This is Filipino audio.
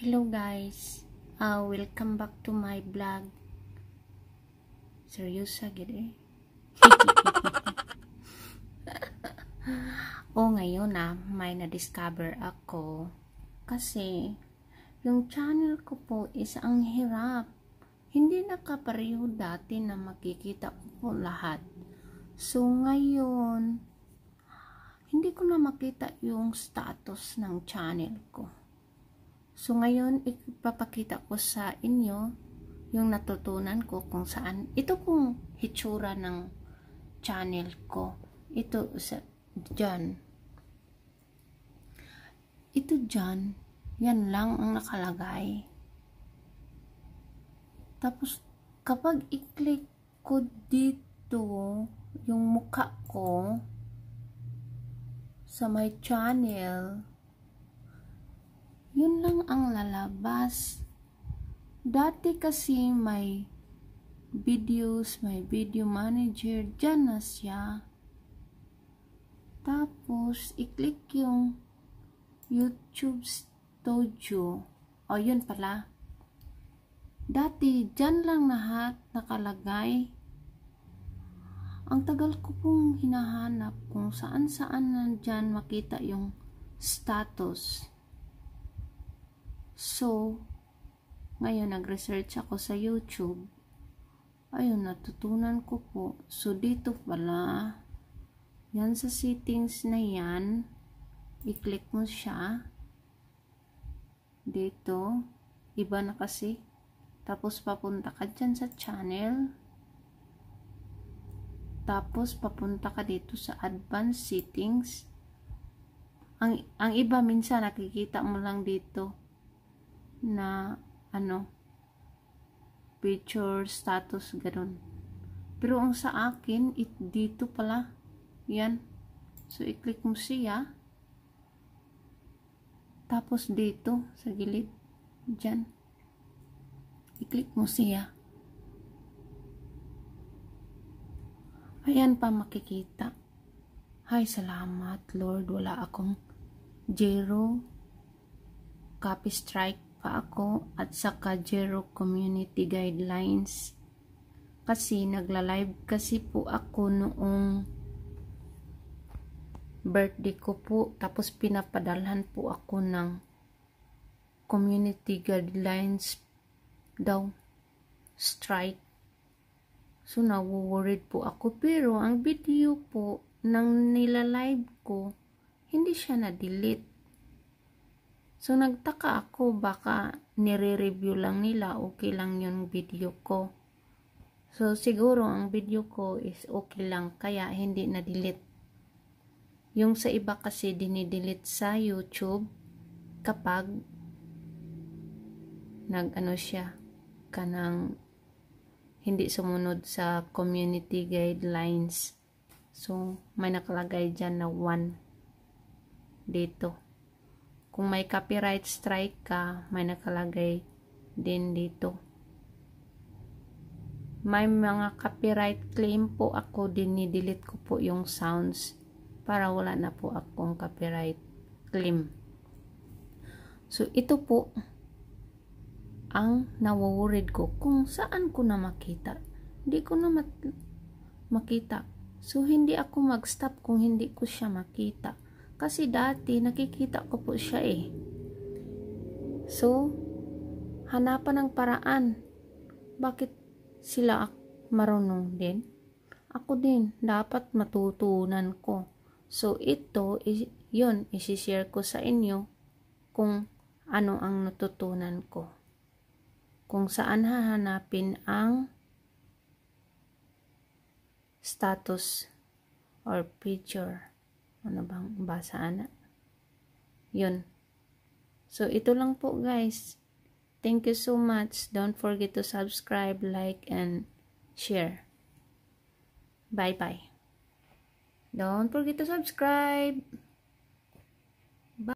Hello guys, uh, welcome back to my vlog. Seryosa gid eh. oh, ngayon na ah, may na-discover ako kasi yung channel ko po is ang hirap. Hindi nakapareho dati na makikita ko lahat. So ngayon, hindi ko na makita yung status ng channel ko So, ngayon, ipapakita ko sa inyo yung natutunan ko kung saan. Ito kung hitsura ng channel ko. Ito sa, dyan. Ito dyan, yan lang ang nakalagay. Tapos, kapag i-click ko dito, yung mukha ko, sa my channel, yun lang ang lalabas. Dati kasi may videos, may video manager, dyan na siya. Tapos, i-click yung YouTube Studio. O, yun pala. Dati, dyan lang lahat nakalagay. Ang tagal ko pong hinahanap kung saan-saan nandyan makita yung status. So, ngayon nag-research ako sa YouTube. Ayun, natutunan ko po. So, dito pala, yan sa settings na yan, i-click mo siya. Dito, iba na kasi. Tapos, papunta ka dyan sa channel. Tapos, papunta ka dito sa advanced settings. Ang, ang iba, minsan nakikita mo lang dito na ano picture status ganun pero ang sa akin it dito pala yan so i-click mo siya tapos dito sa gilid dyan i-click mo siya ayan pa makikita ay salamat lord wala akong zero copy strike pa ako at sa Kajero Community Guidelines kasi nagla-live kasi po ako noong birthday ko po tapos pinapadalhan po ako ng community guidelines daw strike so nawo-worried po ako pero ang video po nang nilalive ko hindi siya na-delete So, nagtaka ako, baka nire-review lang nila, okay lang yung video ko. So, siguro ang video ko is okay lang, kaya hindi na-delete. Yung sa iba kasi dinidelete sa YouTube kapag nag-ano siya, kanang hindi sumunod sa community guidelines. So, may nakalagay dyan na 1 dito kung may copyright strike ka, may nakalagay din dito. May mga copyright claim po ako, din delete ko po yung sounds para wala na po akong copyright claim. So, ito po ang nawawarid ko kung saan ko na makita. Hindi ko na makita. So, hindi ako mag-stop kung hindi ko siya makita. Kasi dati, nakikita ko po siya eh. So, hanapan ng paraan. Bakit sila marunong din? Ako din, dapat matutunan ko. So, ito, is, yun, isishare ko sa inyo kung ano ang natutunan ko. Kung saan hahanapin ang status or picture ano bang basa ana? Yun. So, ito lang po guys. Thank you so much. Don't forget to subscribe, like, and share. Bye-bye. Don't forget to subscribe.